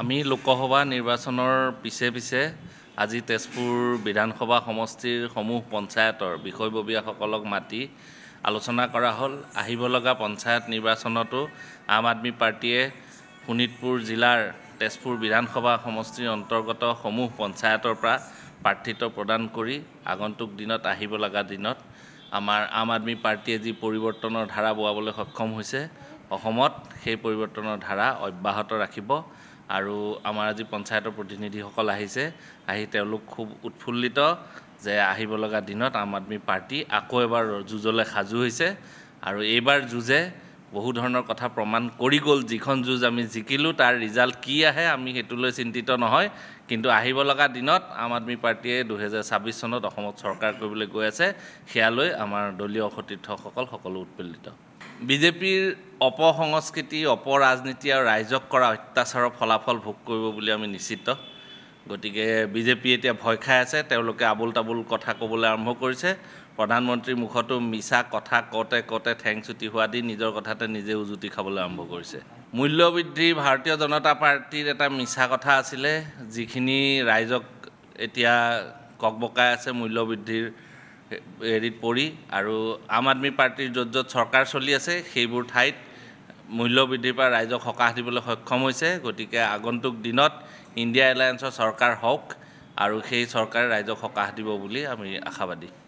আমি লোকসভা নিৰ্বাচনৰ পিছে পিছে আজি তেজপুৰ বিধানসভা সমষ্টিৰ সমূহ পঞ্চায়তৰ বিষয়ববীয়াসকলক মাতি আলোচনা কৰা হ'ল আহিব লগা পঞ্চায়ত নিৰ্বাচনতো আম আদমী পাৰ্টীয়ে শোণিতপুৰ জিলাৰ তেজপুৰ বিধানসভা সমষ্টিৰ অন্তৰ্গত সমূহ পঞ্চায়তৰ পৰা প্ৰাৰ্থিত্ব প্ৰদান কৰি আগন্তুক দিনত আহিব লগা দিনত আমাৰ আম আদমী পাৰ্টীয়ে যি পৰিৱৰ্তনৰ ধাৰা বোৱাবলৈ সক্ষম হৈছে অসমত সেই পৰিৱৰ্তনৰ ধাৰা অব্যাহত ৰাখিব আৰু আমাৰ আজি পঞ্চায়তৰ প্ৰতিনিধিসকল আহিছে আহি তেওঁলোক খুব উৎফুল্লিত যে আহিব লগা দিনত আম আদমি পাৰ্টি আকৌ এবাৰ যুঁজলৈ সাজু হৈছে আৰু এইবাৰ যুঁজে বহু ধৰণৰ কথা প্ৰমাণ কৰি গ'ল যিখন যুঁজ আমি জিকিলোঁ তাৰ ৰিজাল্ট কি আহে আমি সেইটোলৈ চিন্তিত নহয় কিন্তু আহিব লগা দিনত আম আদমি পাৰ্টীয়ে দুহেজাৰ ছাব্বিছ চনত অসমত চৰকাৰ কৰিবলৈ গৈ আছে সেয়ালৈ আমাৰ দলীয় সতীৰ্থসকল সকলো উৎফুল্লিত বিজেপিৰ অপসংস্কৃতি অপৰাজনীতি আৰু ৰাইজক কৰা অত্যাচাৰৰ ফলাফল ভোগ কৰিব বুলি আমি নিশ্চিত গতিকে বিজেপিয়ে এতিয়া ভয় খাই আছে তেওঁলোকে আবোল তাবোল কথা ক'বলৈ আৰম্ভ কৰিছে প্ৰধানমন্ত্ৰীৰ মুখতো মিছা কথা কওঁতে কওঁতে ঠেংচুটি হোৱা দি নিজৰ কথাতে নিজে উজুতি খাবলৈ আৰম্ভ কৰিছে মূল্যবৃদ্ধি ভাৰতীয় জনতা পাৰ্টীৰ এটা মিছা কথা আছিলে যিখিনি ৰাইজক এতিয়া কক বকাই আছে মূল্যবৃদ্ধিৰ হেৰিত পৰি আৰু আম আদমী পাৰ্টীৰ য'ত য'ত চৰকাৰ চলি আছে সেইবোৰ ঠাইত মূল্য বৃদ্ধিৰ পৰা ৰাইজক সকাহ দিবলৈ সক্ষম হৈছে গতিকে আগন্তুক দিনত ইণ্ডিয়া এলায়েন্সৰ চৰকাৰ হওক আৰু সেই চৰকাৰে ৰাইজক সকাহ দিব বুলি আমি আশাবাদী